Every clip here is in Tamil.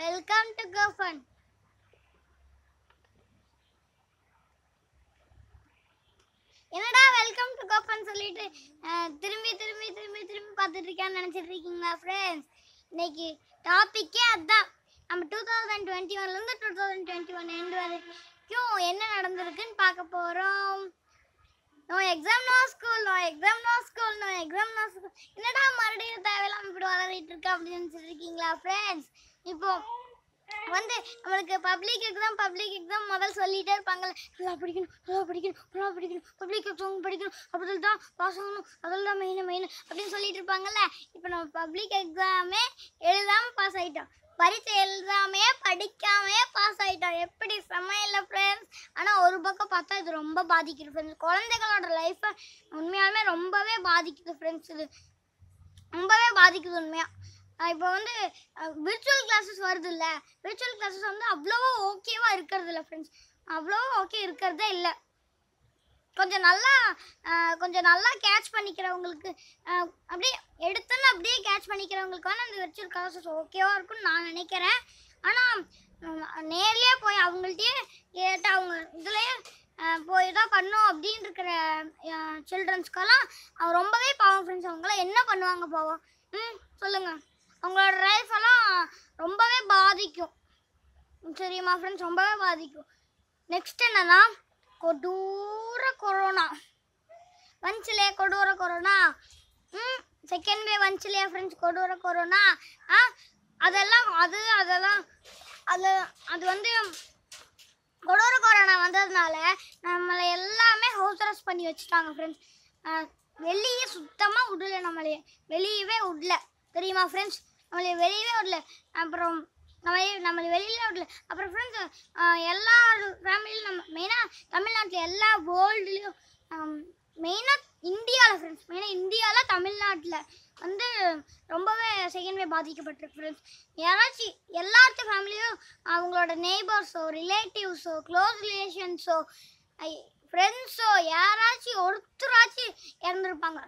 வெல்கம் டு கோஃபன் என்னடா வெல்கம் டு கோஃபன் சொல்லிட்டு திரும்பி திரும்பி திரும்பி திரும்பி பார்த்துட்டு இருக்கான்னு நினச்சிட்டு இருக்கீங்களா ஃப்ரெண்ட்ஸ் இன்னைக்கு டாப்பிக்கே அதுதான் நம்ம டூ தௌசண்ட் டுவெண்ட்டி ஒன்லேருந்து two thousand twenty one end வரைக்கும் என்ன நடந்திருக்குன்னு பார்க்க போகிறோம் no exam no school no exam no school no exam no school என்னடா மறுபடியும் தேவையில்லாமல் இப்படி வளரிட்டு இருக்கா அப்படின்னு இருக்கீங்களா ஃப்ரெண்ட்ஸ் இப்போ வந்து நம்மளுக்கு பப்ளிக் எக்ஸாம் பப்ளிக் எக்ஸாம் முதல் சொல்லிகிட்டே இருப்பாங்கல்ல நல்லா படிக்கணும் நல்லா படிக்கணும் நல்லா படிக்கணும் பப்ளிக் எக்ஸாம் படிக்கணும் அப்படி தான் பாஸ் ஆகணும் அதில் தான் மெயின் மெயின் அப்படின்னு சொல்லிட்டு இருப்பாங்கல்ல இப்போ நம்ம பப்ளிக் எக்ஸாமே எழுதாமல் பாஸ் ஆகிட்டோம் பரீட்சை எழுதாமே படிக்காமே பாஸ் ஆகிட்டோம் எப்படி செமையில் ஃப்ரெண்ட்ஸ் ஆனால் ஒரு பக்கம் பார்த்தா இது ரொம்ப பாதிக்குது ஃப்ரெண்ட்ஸ் குழந்தைகளோட லைஃப்பை உண்மையாலுமே ரொம்பவே பாதிக்குது ஃப்ரெண்ட்ஸ் இது ரொம்பவே பாதிக்குது உண்மையாக இப்போ வந்து விர்ச்சுவல் கிளாஸஸ் வருது இல்லை விர்ச்சுவல் கிளாஸஸ் வந்து அவ்வளோவா ஓகேவா இருக்கிறது இல்லை ஃப்ரெண்ட்ஸ் அவ்வளோவா ஓகே இருக்கிறதே இல்லை கொஞ்சம் நல்லா கொஞ்சம் நல்லா கேட்ச் பண்ணிக்கிறவங்களுக்கு அப்படியே எடுத்துன்னு அப்படியே கேட்ச் பண்ணிக்கிறவங்களுக்கு வந்து அந்த விர்ச்சுவல் கிளாஸஸ் ஓகேவா இருக்கும்னு நான் நினைக்கிறேன் ஆனால் நேர்லேயே போய் அவங்கள்ட்டயே கேட்டு அவங்க இதுலேயே போய் தான் பண்ணோம் அப்படின்னு இருக்கிற சில்ட்ரன்ஸ்க்கெல்லாம் அவங்க ரொம்பவே பாவம் ஃப்ரெண்ட்ஸ் அவங்களாம் என்ன பண்ணுவாங்க பாவம் ம் சொல்லுங்கள் அவங்களோட லைஃப் எல்லாம் ரொம்பவே பாதிக்கும் சரிம்மா ஃப்ரெண்ட்ஸ் ரொம்பவே பாதிக்கும் நெக்ஸ்ட் என்னன்னா கொடூர கொரோனா வந்துச்சுலையே கொடூர கொரோனா ம் செகண்ட் வே வந்துச்சுலையா ஃப்ரெண்ட்ஸ் கொடூர கொரோனா ஆ அதெல்லாம் அது அதெல்லாம் அது அது வந்து கொடூர கொரோனா வந்ததுனால நம்மளை எல்லாமே ஹவுஸ் அரெஸ்ட் பண்ணி வச்சுட்டாங்க ஃப்ரெண்ட்ஸ் வெளியே சுத்தமாக விடல நம்மளையே வெளியவே விடல தெரியுமா ஃப்ரெண்ட்ஸ் நம்மளை வெளியவே விடல அப்புறம் நம்ம நம்மளை வெளியில விடல அப்புறம் ஃப்ரெண்ட்ஸ் எல்லா ஃபேமிலியிலும் நம்ம மெயினாக தமிழ்நாட்டில் எல்லா வேர்ல்டுலேயும் மெயினாக இந்தியாவில் ஃப்ரெண்ட்ஸ் மெயினாக இந்தியாவில் தமிழ்நாட்டில் வந்து ரொம்பவே செகண்ட் வே பாதிக்கப்பட்டிருக்கு ஃப்ரெண்ட்ஸ் யாராச்சும் எல்லாத்து ஃபேமிலியும் அவங்களோட நெய்பர்ஸோ ரிலேட்டிவ்ஸோ க்ளோஸ் ரிலேஷன்ஸோ ஃப்ரெண்ட்ஸோ யாராச்சும் ஒருத்தராச்சும் இறந்துருப்பாங்க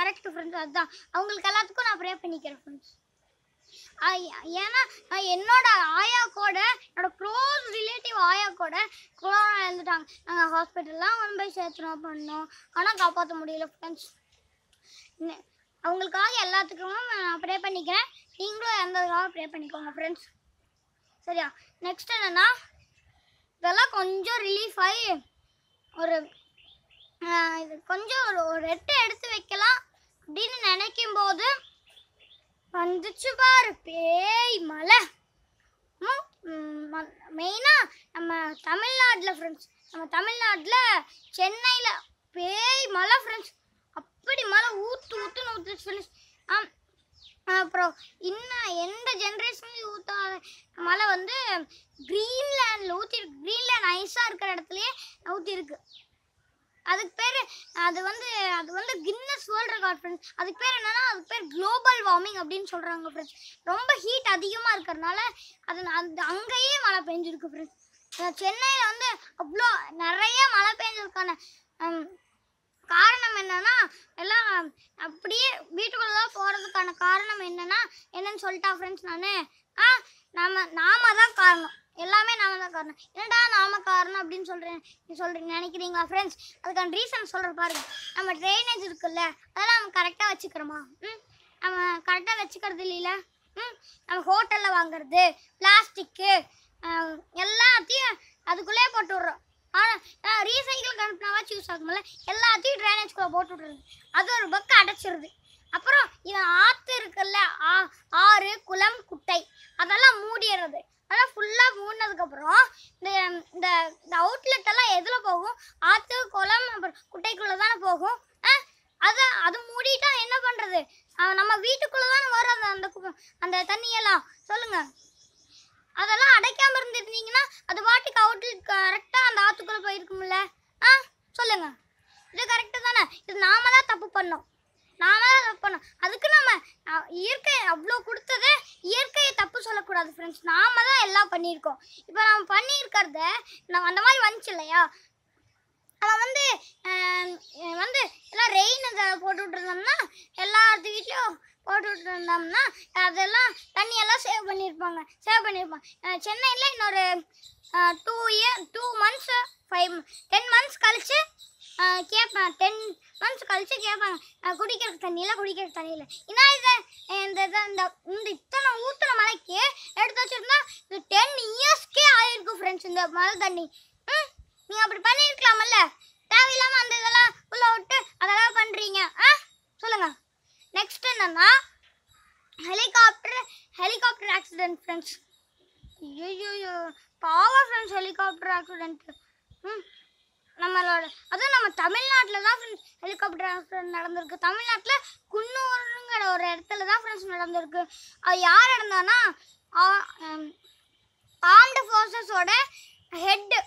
கரெக்ட் ஃப்ரெண்ட்ஸ் அதுதான் அவங்களுக்கு எல்லாத்துக்கும் நான் ப்ரே பண்ணிக்கிறேன் ஃப்ரெண்ட்ஸ் ஏன்னா என்னோட ஆயா கூட என்னோட க்ளோஸ் ரிலேட்டிவ் ஆயா கூட கொரோனா இழந்துட்டாங்க நாங்கள் ஹாஸ்பிட்டல்லாம் கொண்டு போய் சேர்த்துனோம் பண்ணோம் ஆனால் காப்பாற்ற முடியல ஃப்ரெண்ட்ஸ் அவங்களுக்காக எல்லாத்துக்கும் நான் ப்ரே பண்ணிக்கிறேன் நீங்களும் எந்ததுக்காக ப்ரே பண்ணிக்கோங்க ஃப்ரெண்ட்ஸ் சரியா நெக்ஸ்ட் என்னென்னா இதெல்லாம் கொஞ்சம் ரிலீஃப் ஆகி ஒரு இது கொஞ்சம் ஒரு ரெட்டு எடுத்து வைக்கலாம் அப்படின்னு நினைக்கும் போது வந்துச்சு பாரு பேய் மலை மெயினாக நம்ம தமிழ்நாட்டில் ஃப்ரெண்ட்ஸ் நம்ம தமிழ்நாட்டில் சென்னையில் பேய் மலை ஃப்ரெண்ட்ஸ் அப்படி மலை ஊற்று ஊற்றுன்னு ஊற்றுச்சு ஃப்ரெண்ட்ஸ் அப்புறம் இன்னும் எந்த ஜென்ரேஷன்லையும் ஊற்றாத மலை வந்து க்ரீன்லேண்டில் ஊற்றிருக்கு க்ரீன்லேண்ட் ஐஸாக இருக்கிற இடத்துலையே ஊற்றிருக்கு அதுக்கு பேர் அது வந்து அது வந்து கின்னஸ் வேர்ல்ட் ரெக்கார்ட் ஃப்ரெண்ட்ஸ் அதுக்கு பேர் என்னென்னா அதுக்கு பேர் குளோபல் வார்மிங் அப்படின்னு சொல்கிறாங்க ஃப்ரெண்ட்ஸ் ரொம்ப ஹீட் அதிகமாக இருக்கிறதுனால அது அந்த அங்கேயே மழை பெஞ்சிருக்கு ஃப்ரெண்ட்ஸ் சென்னையில் வந்து அவ்வளோ நிறைய மழை பெஞ்சதுக்கான காரணம் என்னென்னா எல்லாம் அப்படியே வீட்டுக்குள்ளதான் தான் போகிறதுக்கான காரணம் என்னன்னா என்னன்னு சொல்லிட்டா ஃப்ரெண்ட்ஸ் நான் ஆ நாம நாம தான் காரணம் எல்லாமே நாம தான் காரணம் என்னடா நாம காரணம் அப்படின்னு சொல்கிறேன் சொல்கிறீங்க நினைக்கிறீங்களா ஃப்ரெண்ட்ஸ் அதுக்கான ரீசன் சொல்கிற பாருங்க நம்ம ட்ரைனேஜ் இருக்குல்ல அதெல்லாம் நம்ம கரெக்டாக வச்சுக்கிறோமா ம் நம்ம கரெக்டாக வச்சுக்கிறது இல்லைல்ல ம் நம்ம ஹோட்டலில் வாங்குறது பிளாஸ்டிக்கு எல்லாத்தையும் அதுக்குள்ளே போட்டு விட்றோம் ஆனால் ரீசைக்கிள் கணுப்பினாவாச்சும் யூஸ் ஆகும்ல எல்லாத்தையும் ட்ரைனேஜ்குள்ளே போட்டு விட்றது அது ஒரு பக்கம் அடைச்சிருது அப்புறம் இது ஆற்று இருக்குல்ல ஆறு குளம் குட்டை அதெல்லாம் மூடிடுறது அதெல்லாம் ஃபுல்லாக மூடினதுக்கப்புறம் இந்த இந்த அவுட்லெட் எல்லாம் எதில் போகும் ஆற்று குளம் அப்புறம் குட்டைக்குள்ளே தானே போகும் அதை அது மூடிட்டா என்ன பண்ணுறது நம்ம வீட்டுக்குள்ளே தானே வரும் அந்த அந்த தண்ணியெல்லாம் சொல்லுங்கள் அதெல்லாம் அடைக்காம இருந்துருந்தீங்கன்னா அது வாட்டிக்கு அவுட்லெட் கரெக்டாக அந்த ஆற்றுக்குள்ளே போயிருக்கும்ல ஆ சொல்லுங்கள் இது கரெக்டு தானே இது நாம தான் தப்பு பண்ணோம் நாம தான் பண்ணோம் அதுக்கு நம்ம இயற்கை அவ்வளோ கொடுத்தது இயற்கையை தப்பு சொல்லக்கூடாது ஃப்ரெண்ட்ஸ் நாம தான் எல்லாம் பண்ணியிருக்கோம் இப்போ நம்ம பண்ணியிருக்கிறத நம்ம அந்த மாதிரி வந்துச்சு இல்லையா அவன் வந்து வந்து எல்லாம் ரெயின் போட்டுவிட்டு இருந்தோம்னா எல்லாத்து வீட்லேயும் போட்டுட்டு இருந்தோம்னா அதெல்லாம் தண்ணியெல்லாம் சேவ் பண்ணியிருப்பாங்க சேவ் பண்ணியிருப்பாங்க சென்னையில் இன்னொரு two year two months five ten months கழித்து கேட்பேன் டென் மந்த்ஸ் கழித்து கேட்பாங்க குடிக்கிற தண்ணியில் குடிக்கிற தண்ணியில் ஏன்னா இதை இந்த இதை இந்த இந்த இத்தனை ஊற்றுற மலைக்கு எடுத்து வச்சுருந்தா இது டென் இயர்ஸ்க்கே ஆயிருக்கும் ஃப்ரெண்ட்ஸ் இந்த மழை தண்ணி ம் நீங்கள் அப்படி பண்ணியிருக்கலாமல்ல தேவையில்லாமல் அந்த இதெல்லாம் உள்ளே விட்டு அதெல்லாம் பண்ணுறீங்க ஆ சொல்லுங்கள் நெக்ஸ்ட் என்னன்னா ஹெலிகாப்டர் ஹெலிகாப்டர் ஆக்சிடென்ட் ஃப்ரெண்ட்ஸ் ஐயோ பாவா ஃப்ரெண்ட்ஸ் ஹெலிகாப்டர் ஆக்சிடென்ட் ம் நம்மளோட அதுவும் நம்ம தமிழ்நாட்டில் தான் ஃப்ரெண்ட்ஸ் ஹெலிகாப்டர் ஆக்சிடென்ட் நடந்திருக்கு தமிழ்நாட்டில் குன்னூருங்கிற ஒரு இடத்துல தான் ஃப்ரெண்ட்ஸ் நடந்திருக்கு அது யார் இருந்தானா ஆர்ம்டு ஃபோர்ஸஸோட ஹெட்டு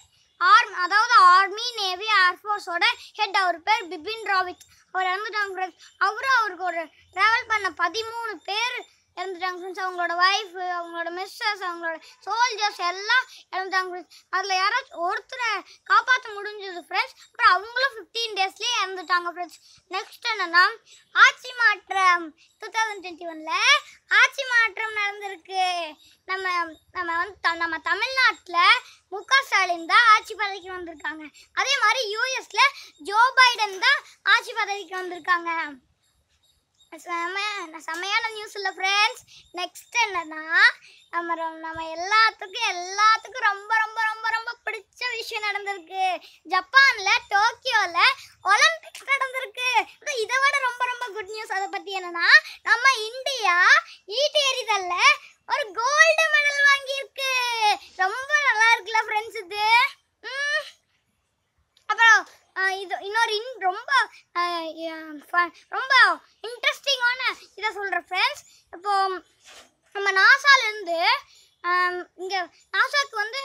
ஆர்ம் அதாவது ஆர்மி நேவி ஏர்ஃபோர்ஸோட ஹெட் அவர் பேர் பிபின் ராவித் அவர் இறந்துட்டாங்க ஃப்ரெண்ட்ஸ் அவரும் அவருக்கு ஒரு ட்ராவல் பண்ண பதிமூணு பேர் இறந்துட்டாங்க ஃப்ரெண்ட்ஸ் அவங்களோட ஒய்ஃப் அவங்களோட மிஸ்ஸஸ் அவங்களோட சோல்ஜர்ஸ் எல்லாம் இறந்துட்டாங்க ஃப்ரெண்ட்ஸ் அதில் யாராச்சும் ஒருத்தரை காப்பாற்ற முடிஞ்சது ஃப்ரெண்ட்ஸ் அப்புறம் அவங்களும் ஃபிஃப்டீன் டேஸ்லேயே இறந்துட்டாங்க ஃப்ரெண்ட்ஸ் நெக்ஸ்ட் என்னென்னா ஆட்சி மாற்றம் டூ தௌசண்ட் டுவெண்ட்டி ஒனில் ஆட்சி மாற்றம் நடந்திருக்கு நம்ம நம்ம வந்து நம்ம தமிழ்நாட்டில் மு க ஸ்டாலின் தான் ஆட்சி பதவிக்கு வந்திருக்காங்க அதே மாதிரி யூஎஸ்ல ஜோ பைடன் தான் ஆட்சி பதவிக்கு வந்திருக்காங்க செம செமையான நியூஸ் இல்லை ஃப்ரெண்ட்ஸ் நெக்ஸ்ட் என்னன்னா நம்ம நம்ம எல்லாத்துக்கும் எல்லாத்துக்கும் ரொம்ப ரொம்ப ரொம்ப ரொம்ப பிடிச்ச விஷயம் நடந்திருக்கு ஜப்பானில் டோக்கியோவில் ஒலிம்பிக்ஸ் நடந்திருக்கு இதை விட ரொம்ப ரொம்ப குட் நியூஸ் அதை பற்றி என்னன்னா நம்ம இந்தியா ஈட்டி எறிதலில் ஒரு கோல்டு மெடல் வாங்கியிருக்கு ரொம்ப நல்லா இருக்குல்ல ஃப்ரெண்ட்ஸ் இது அப்புறம் இது இன்னொரு இன் ரொம்ப ரொம்ப இன்ட்ரெஸ்டிங்கான இதை சொல்கிறேன் ஃப்ரெண்ட்ஸ் இப்போ நம்ம நாசாலேருந்து இங்கே நாசாக்கு வந்து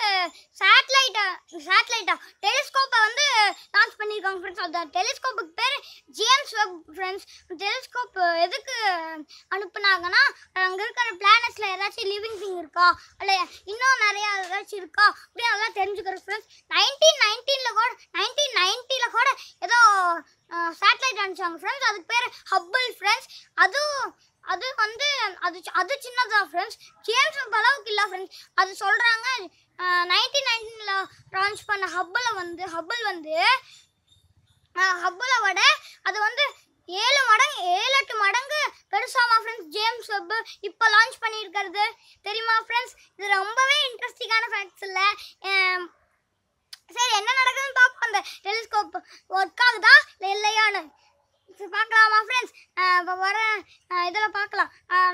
சேட்டலைட்டை சேட்டலைட்டா டெலிஸ்கோப்பை வந்து லான்ச் பண்ணியிருக்காங்க ஃப்ரெண்ட்ஸ் அந்த டெலிஸ்கோப்புக்கு பேர் ஜேம்ஸ் வெப் ஃப்ரெண்ட்ஸ் டெலிஸ்கோப் எதுக்கு அனுப்புனாங்கன்னா அங்கே இருக்கிற பிளானட்ஸில் ஏதாச்சும் லிவிங் திங் இருக்கா இல்லை இன்னும் நிறையா ஏதாச்சும் இருக்கா அப்படின்னு அதெல்லாம் தெரிஞ்சுக்கிறோம் ஃப்ரெண்ட்ஸ் நைன்டீன் நைன்டீனில் கூட நைன்டீன் நைன்ட்டியில் கூட ஏதோ சேட்டலைட் அனுப்பிச்சாங்க ஃப்ரெண்ட்ஸ் அதுக்கு பேர் ஹப்பிள் ஃப்ரெண்ட்ஸ் அதுவும் அது வந்து அது அது சின்னதா ஃப்ரெண்ட்ஸ் ஜேம்ஸ் அளவுக்கு இல்லை ஃப்ரெண்ட்ஸ் அது சொல்கிறாங்க நைன்டீன் நைன்டீனில் லான்ச் பண்ண ஹப்பில் வந்து ஹப்பில் வந்து ஹப்பில் விட அது வந்து ஏழு மடங்கு ஏழு எட்டு மடங்கு பெருசாமா ஃப்ரெண்ட்ஸ் ஜேம்ஸ் வெப் இப்போ லான்ச் பண்ணியிருக்கிறது தெரியுமா ஃப்ரெண்ட்ஸ் இது ரொம்பவே இன்ட்ரெஸ்டிங்கான ஃபேக்ட்ஸ் இல்லை சரி என்ன நடக்குதுன்னு பார்ப்போம் அந்த டெலிஸ்கோப் ஒர்க் ஆகுதா இல்லையான்னு பார்க்கலாமா ஃப்ரெண்ட்ஸ் இப்போ வர இதில் பார்க்கலாம்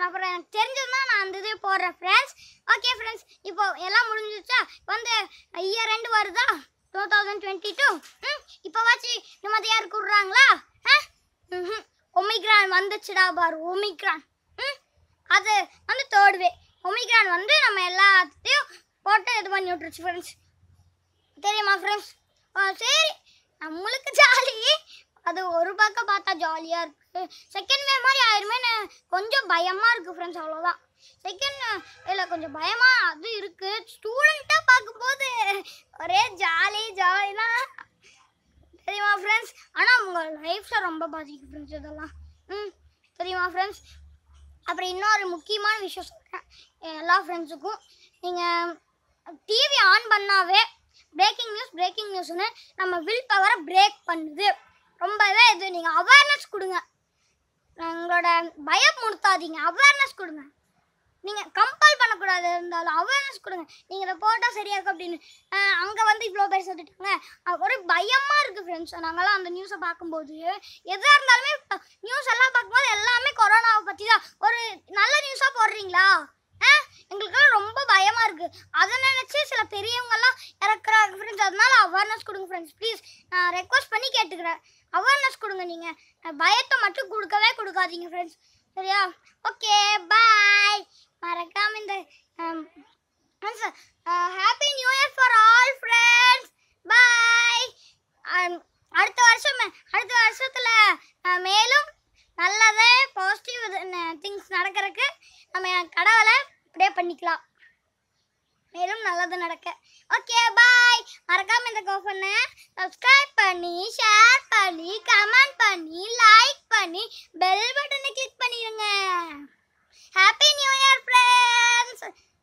அப்புறம் எனக்கு தெரிஞ்சதுன்னா நான் அந்த இது போடுறேன் ஃப்ரெண்ட்ஸ் ஓகே ஃப்ரெண்ட்ஸ் இப்போ எல்லாம் முடிஞ்சிச்சா வந்து இயர் ரெண்டு வருதா டூ தௌசண்ட் டுவெண்ட்டி டூ ம் இப்போ வாச்சு நிம்மதியாக கூடுறாங்களா ஆ ம் ஒமிக்ரான் வந்துச்சுடா பார் ஒமிக்ரான் ம் அது வந்து தேர்டுவே ஒமிக்ரான் வந்து நம்ம எல்லாத்தையும் போட்டு இது பண்ணி விட்டுருச்சு ஃப்ரெண்ட்ஸ் தெரியுமா ஃப்ரெண்ட்ஸ் சரி நம்மளுக்கு ஜாலி அது ஒரு பக்கம் பார்த்தா ஜாலியாக இருக்குது செகண்ட் வே மாதிரி ஆயிருமே கொஞ்சம் பயமாக இருக்குது ஃப்ரெண்ட்ஸ் அவ்வளோதான் செகண்ட் இல்லை கொஞ்சம் பயமாக அது இருக்குது ஸ்டூடெண்ட்டாக பார்க்கும்போது ஒரே ஜாலி ஜாலி தான் தெரியுமா ஃப்ரெண்ட்ஸ் ஆனால் உங்கள் லைஃப்பில் ரொம்ப பாதிக்கும் ஃப்ரெண்ட்ஸ் இதெல்லாம் ம் தெரியுமா ஃப்ரெண்ட்ஸ் அப்புறம் இன்னொரு முக்கியமான விஷயம் சொல்கிறேன் எல்லா ஃப்ரெண்ட்ஸுக்கும் நீங்கள் டிவி ஆன் பண்ணாவே பிரேக்கிங் நியூஸ் பிரேக்கிங் நியூஸ்னு நம்ம வில் பவரை பிரேக் பண்ணுது ரொம்பவே இது நீங்கள் அவேர்னஸ் கொடுங்க எங்களோட பயம் முடுத்தாதீங்க அவேர்னஸ் கொடுங்க நீங்கள் கம்பல் பண்ணக்கூடாது இருந்தாலும் அவேர்னஸ் கொடுங்க நீங்கள் இதை போட்டால் சரியாகும் அப்படின்னு அங்கே வந்து இவ்வளோ பேர் சொல்லிட்டாங்க ஒரு பயமாக இருக்குது ஃப்ரெண்ட்ஸ் நாங்களாம் அந்த நியூஸை பார்க்கும்போது எதாக இருந்தாலுமே நியூஸ் எல்லாம் பார்க்கும்போது எல்லாமே கொரோனாவை பற்றி தான் ஒரு நல்ல நியூஸாக போடுறீங்களா எங்களுக்கெல்லாம் ரொம்ப பயமாக இருக்குது அதை நினச்சி சில பெரியவங்கெல்லாம் இறக்குறாங்க ஃப்ரெண்ட்ஸ் அதனால அவேர்னஸ் கொடுங்க ஃப்ரெண்ட்ஸ் ப்ளீஸ் நான் ரெக்வஸ்ட் பண்ணி கேட்டுக்கிறேன் அவேர்னஸ் கொடுங்க நீங்கள் பயத்தை மட்டும் கொடுக்கவே கொடுக்காதீங்க ஃப்ரெண்ட்ஸ் சரியா ஓகே பாய் மறக்காம இந்த happy new year for all friends bye அடுத்த வருஷம் அடுத்த வருஷத்தில் மேலும் நல்லதே பாசிட்டிவ் திங்ஸ் நடக்கிறதுக்கு நம்ம கடவுளை ப்ரே பண்ணிக்கலாம் மேலும் நல்லது நடக்க ஓகே பாய் மறக்காம இந்த கோஃபனை சப்ஸ்கிரைப் பண்ணி ஷேர் பண்ணி கமெண்ட் பண்ணி லைக் பண்ணி பெல் பட்டனை கிளிக் பண்ணிடுங்க ஹாப்பி நியூ இயர் ஃப்ரெண்ட்ஸ்